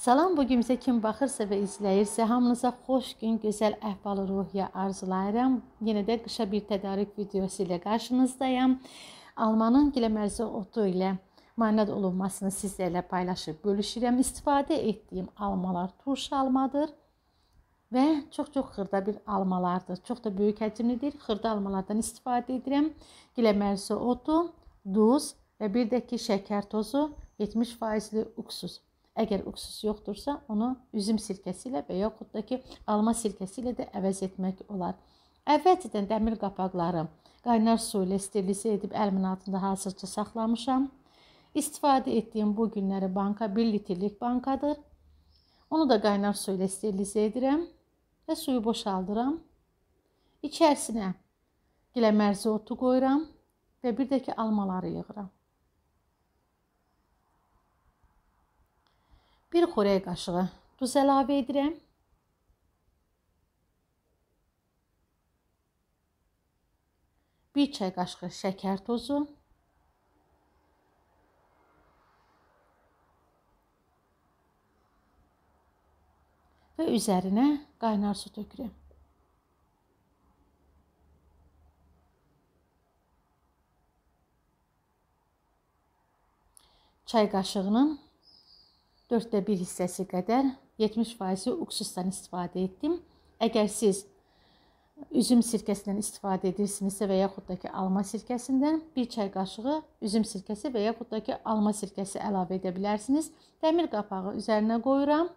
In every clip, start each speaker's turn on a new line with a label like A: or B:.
A: Salam bu gün bizə kim baxırsa və izləyirsə, hamınıza xoş gün, gözəl əhval-ruhiyyə arzulayıram. Yenə də qışa bir tədarik videosu ilə qarşınızdayam. Almanın giləmərzi otu ilə marinad olunmasını sizlərlə paylaşıb bölüşürəm. İstifadə etdiyim almalar turşu almadır və çox-çox xırda bir almalardır. Çox da böyük həcmli deyil, xırda almalardan istifadə edirəm. Giləmərsi otu, duz və bir də ki, şəkər tozu, 70%-li uksuz. Əgər uksus yoxdursa, onu üzüm sirkəsi ilə və yaxud da ki, alma sirkəsi ilə də əvəz etmək olar. Əvvəlcədən dəmir qapaqları qaynar su ilə sterilize edib əlimin altında hazırca saxlamışam. İstifadə etdiyim bu günləri banka 1 litrlik bankadır. Onu da qaynar su ilə sterilizə edirəm və suyu boşaldıram. İçərisinə giləmərzi otu qoyuram və bir də ki almaları yığıram. 1 xörək qaşığı duz əlavə edirəm. Bir çay qaşığı şəkər tozu. Və üzərinə qaynar su tökürəm. Çay qaşığının 4də 1 hissəsi qədər 70% uksusdan istifadə etdim. Əgər siz üzüm sirkəsindən istifadə edirsinizsə və yaxud da ki, alma sirkəsindən 1 çay qaşığı üzüm sirkəsi və yaxud da ki, alma sirkəsi əlavə edə bilərsiniz. Dəmir qapağı üzərinə qoyuram.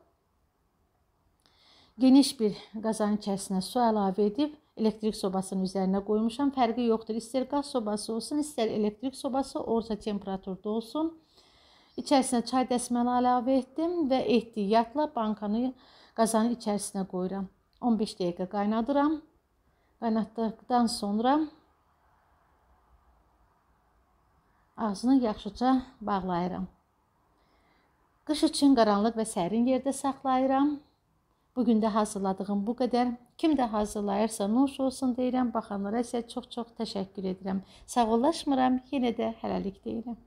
A: Geniş bir qazan içərisinə su əlavə edib elektrik sobasının üzərinə qoymuşam. Fərqi yoxdur. İstər qaz sobası olsun, istər elektrik sobası orta temperaturda olsun. İçərisinə çay dəsmalı əlavə etdim və ehtiyatla bankanı qazanın içərisinə qoyuram. 15 dəqiqə qaynadıram. Qaynatdıqdan sonra ağzını yaxşıca bağlayıram. Qış üçün qaranlıq və sərin yerdə saxlayıram. Bu gün də hazırladığım bu qədər. Kim də hazırlayırsa nuş olsun deyirəm. Baxanlara isə çox-çox təşəkkür edirəm. Sağollaşmıram. Yenə də hələlik deyirəm.